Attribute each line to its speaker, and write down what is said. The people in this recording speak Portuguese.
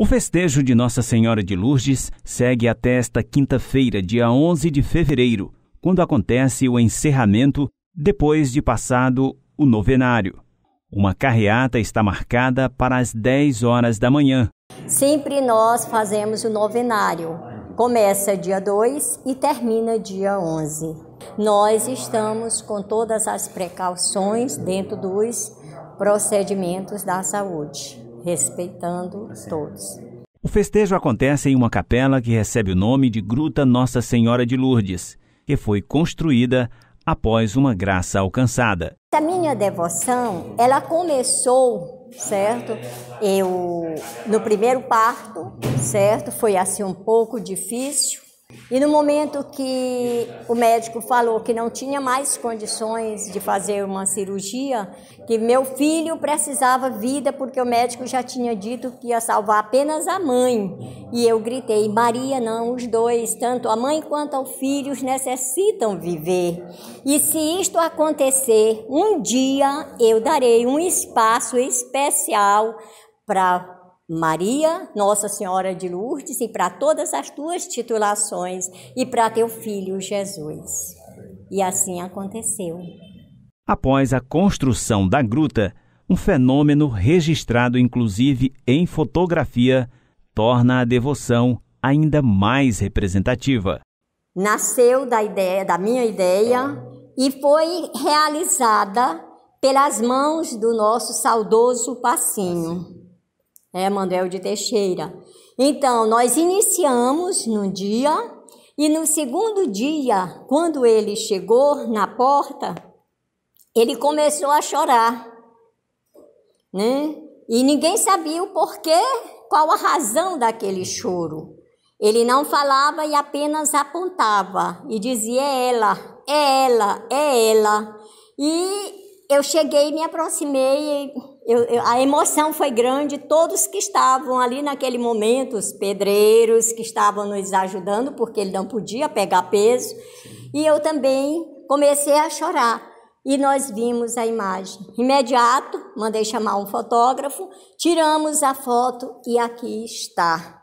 Speaker 1: O festejo de Nossa Senhora de Lourdes segue até esta quinta-feira, dia 11 de fevereiro, quando acontece o encerramento depois de passado o novenário. Uma carreata está marcada para as 10 horas da manhã.
Speaker 2: Sempre nós fazemos o novenário. Começa dia 2 e termina dia 11. Nós estamos com todas as precauções dentro dos procedimentos da saúde respeitando
Speaker 1: todos. O festejo acontece em uma capela que recebe o nome de Gruta Nossa Senhora de Lourdes, que foi construída após uma graça alcançada.
Speaker 2: A minha devoção, ela começou, certo? Eu no primeiro parto, certo? Foi assim um pouco difícil, e no momento que o médico falou que não tinha mais condições de fazer uma cirurgia, que meu filho precisava vida, porque o médico já tinha dito que ia salvar apenas a mãe. E eu gritei: Maria, não, os dois, tanto a mãe quanto o filho, necessitam viver. E se isto acontecer, um dia eu darei um espaço especial para Maria, Nossa Senhora de Lourdes, e para todas as tuas titulações, e para teu filho Jesus. E assim aconteceu.
Speaker 1: Após a construção da gruta, um fenômeno registrado inclusive em fotografia torna a devoção ainda mais representativa.
Speaker 2: Nasceu da ideia, da minha ideia e foi realizada pelas mãos do nosso saudoso Passinho né, Manuel de Teixeira. Então, nós iniciamos no dia e no segundo dia, quando ele chegou na porta, ele começou a chorar, né? E ninguém sabia o porquê, qual a razão daquele choro. Ele não falava e apenas apontava e dizia: é ela, é ela, é ela. E eu cheguei, me aproximei eu, eu, a emoção foi grande, todos que estavam ali naquele momento, os pedreiros que estavam nos ajudando, porque ele não podia pegar peso, e eu também comecei a chorar. E nós vimos a imagem. Imediato, mandei chamar um fotógrafo, tiramos a foto e aqui está.